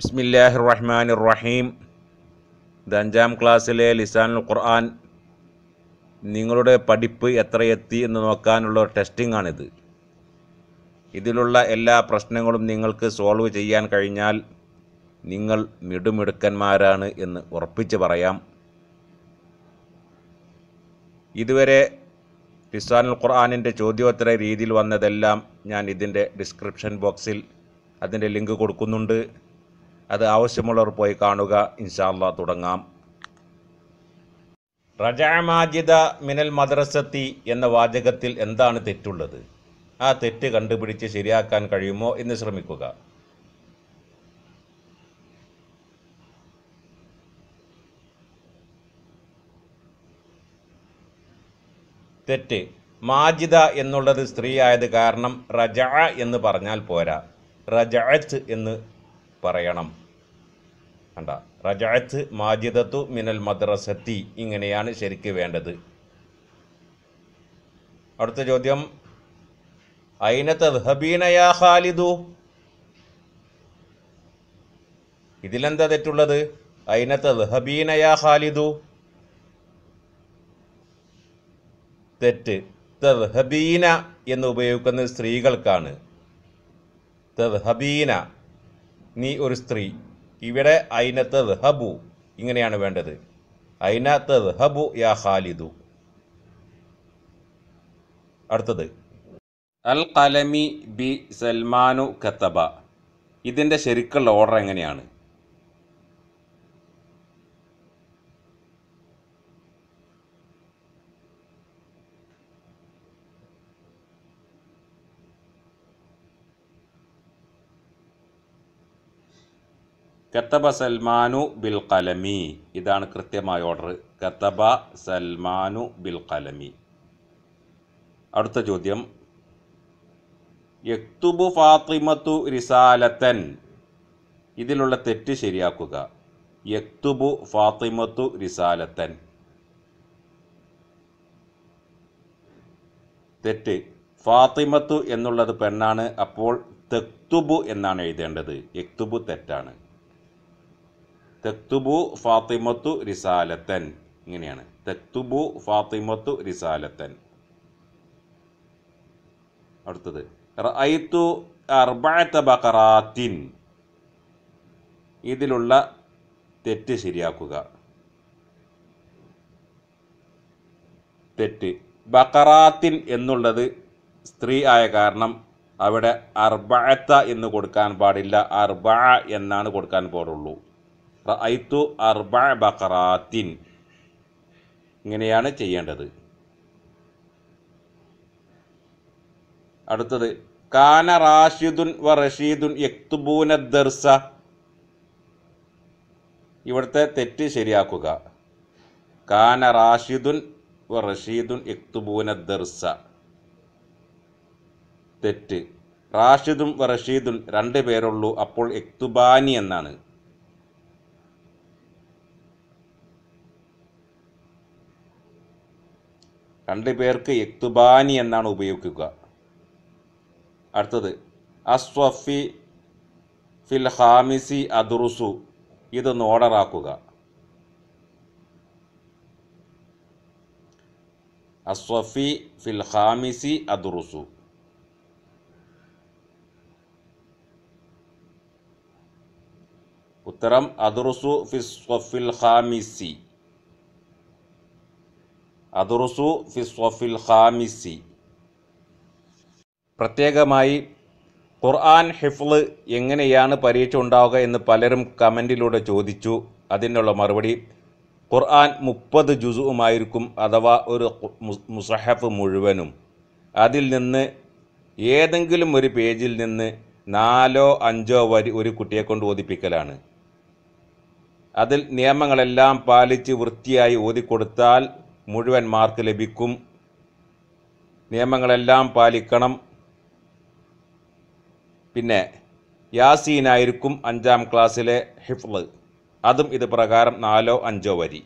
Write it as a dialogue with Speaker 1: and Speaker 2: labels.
Speaker 1: ബിസ്മില്ലാഹി റഹ്മാൻ റഹീം ഇത് അഞ്ചാം ക്ലാസ്സിലെ ലിസാനുൽ ഖുർആൻ നിങ്ങളുടെ പഠിപ്പ് എത്ര എത്തി എന്ന് നോക്കാനുള്ള ടെസ്റ്റിംഗ് ആണിത് ഇതിലുള്ള എല്ലാ പ്രശ്നങ്ങളും നിങ്ങൾക്ക് സോൾവ് ചെയ്യാൻ കഴിഞ്ഞാൽ നിങ്ങൾ മിടുമിടുക്കന്മാരാണ് എന്ന് ഉറപ്പിച്ച് പറയാം ഇതുവരെ ലിസാനുൽ ഖുർആാനിൻ്റെ ചോദ്യോത്തര രീതിയിൽ വന്നതെല്ലാം ഞാൻ ഇതിൻ്റെ ഡിസ്ക്രിപ്ഷൻ ബോക്സിൽ അതിൻ്റെ ലിങ്ക് കൊടുക്കുന്നുണ്ട് അത് ആവശ്യമുള്ളവർ പോയി കാണുക ഇൻഷാല്ല തുടങ്ങാം റജാമാജിദ മാജിദ മിനൽ മദ്രസത്തി എന്ന വാചകത്തിൽ എന്താണ് തെറ്റുള്ളത് ആ തെറ്റ് കണ്ടുപിടിച്ച് ശരിയാക്കാൻ കഴിയുമോ എന്ന് ശ്രമിക്കുക തെറ്റ് മാജിദ എന്നുള്ളത് ആയത് കാരണം റജ എന്ന് പറഞ്ഞാൽ പോരാ റജഅത്ത് എന്ന് പറയണം കണ്ട റജാത്ത് മാജിദത്തു മിനൽ മദ്രസത്തി ഇങ്ങനെയാണ് ശരിക്ക് വേണ്ടത് അടുത്ത ചോദ്യം അയിന തദ്ഹബീനയാ ഖാലിദു ഇതിലെന്താ തെറ്റുള്ളത് അയിന തദ്ഹബീനയാ ഖാലിദു തെറ്റ് തദ്ഹബീന എന്ന് ഉപയോഗിക്കുന്നത് സ്ത്രീകൾക്കാണ് തദ്ഹബീന നീ ഒരു സ്ത്രീ ഇവിടെ ഐനത്ത് ഹബു ഇങ്ങനെയാണ് വേണ്ടത് ഐനത്ത് ഹബു യാ ഖാലിദു അടുത്തത് അൽ കലമി ബി സൽമാനു കത്തബ ഇതിൻ്റെ ശരിക്കുള്ള ഓർഡർ എങ്ങനെയാണ് കത്തബ സൽമാനു ബിൽ കലമി ഇതാണ് കൃത്യമായ ഓർഡർ കത്തബ സൽമാനു ബിൽ കലമി അടുത്ത ചോദ്യം യക്തുബു ഫാത്തിമത്തു റിസാലത്തൻ ഇതിലുള്ള തെറ്റ് ശരിയാക്കുക യക്തുബു ഫാത്തിമത്തു റിസാലത്തൻ തെറ്റ് ഫാത്തിമത്തു എന്നുള്ളത് പെണ്ണാണ് അപ്പോൾ തെക്തുബു എന്നാണ് എഴുതേണ്ടത് യക്തുബു തെറ്റാണ് തെക്തുബു ഫാത്തിമത്തു റിസാലത്തൻ ഇങ്ങനെയാണ് തെക്തുബു ഫാത്തിമത്തു റിസാലത്തൻ അടുത്തത് റഅയ്ത്തു അർബഅത ബഖറാത്തിൻ ഇതിലുള്ള തെറ്റ് ശരിയാക്കുക തെറ്റ് ബക്കറാത്തിൻ എന്നുള്ളത് സ്ത്രീ ആയ കാരണം അവിടെ അർബഅത എന്ന് കൊടുക്കാൻ പാടില്ല അർബഅ എന്നാണ് കൊടുക്കാൻ പാടുള്ളൂ റഅയ്ത്തു അർബ ബക്കറാത്തിൻ ഇങ്ങനെയാണ് ചെയ്യേണ്ടത് അടുത്തത് കാന റാഷിദുൻ വ റഷീദുൻ യക്തുബൂന ദർസ ഇവിടുത്തെ തെറ്റ് ശരിയാക്കുക കാന റാഷിദുൻ വ റഷീദുൻ യക്തുബൂന ദർസ തെറ്റ് റാഷിദും വ റഷീദുൻ രണ്ട് പേരുള്ളൂ അപ്പോൾ എക്തുബാനി എന്നാണ് രണ്ട് പേർക്ക് യക്തുബാനി എന്നാണ് ഉപയോഗിക്കുക അടുത്തത് അസ്വഫി ഫിൽ ഹാമിസി അദുറുസു ഇതൊന്ന് ഓർഡറാക്കുക അസ്വഫി ഫിൽ ഹാമിസി അദുറുസു ഉത്തരം അദുറുസു ഫിസ്വഫിൽ ഹാമിസി അതുറുസു ഫിസ്വഫിൽ ഹാമിസി പ്രത്യേകമായി ഖുർആൻ ഹിഫ്ള് എങ്ങനെയാണ് പരീക്ഷ ഉണ്ടാവുക എന്ന് പലരും കമൻറ്റിലൂടെ ചോദിച്ചു അതിനുള്ള മറുപടി ഖുർആൻ മുപ്പത് ജുസുവുമായിരിക്കും അഥവാ ഒരു മുസഹഫ് മുഴുവനും അതിൽ നിന്ന് ഏതെങ്കിലും ഒരു പേജിൽ നിന്ന് നാലോ അഞ്ചോ വരി ഒരു കുട്ടിയെ കൊണ്ട് ഓതിപ്പിക്കലാണ് അതിൽ നിയമങ്ങളെല്ലാം പാലിച്ച് വൃത്തിയായി ഓതിക്കൊടുത്താൽ മുഴുവൻ മാർക്ക് ലഭിക്കും നിയമങ്ങളെല്ലാം പാലിക്കണം പിന്നെ യാസീനായിരിക്കും അഞ്ചാം ക്ലാസ്സിലെ ഹിഫ്ള് അതും ഇത് പ്രകാരം നാലോ അഞ്ചോ വരി